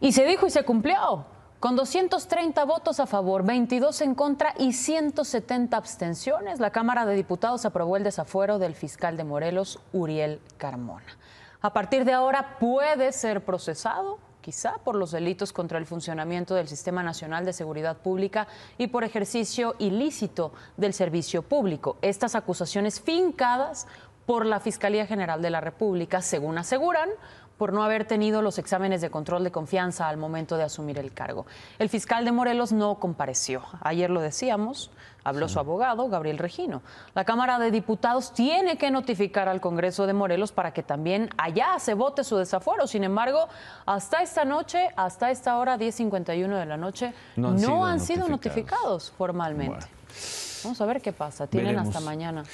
Y se dijo y se cumplió. Con 230 votos a favor, 22 en contra y 170 abstenciones, la Cámara de Diputados aprobó el desafuero del fiscal de Morelos, Uriel Carmona. A partir de ahora puede ser procesado, quizá por los delitos contra el funcionamiento del Sistema Nacional de Seguridad Pública y por ejercicio ilícito del servicio público. Estas acusaciones fincadas por la Fiscalía General de la República, según aseguran, por no haber tenido los exámenes de control de confianza al momento de asumir el cargo. El fiscal de Morelos no compareció. Ayer lo decíamos, habló su abogado, Gabriel Regino. La Cámara de Diputados tiene que notificar al Congreso de Morelos para que también allá se vote su desafuero. Sin embargo, hasta esta noche, hasta esta hora, 10.51 de la noche, no han, sido, notificados. formalmente. Vamos a ver qué pasa. Tienen hasta mañana.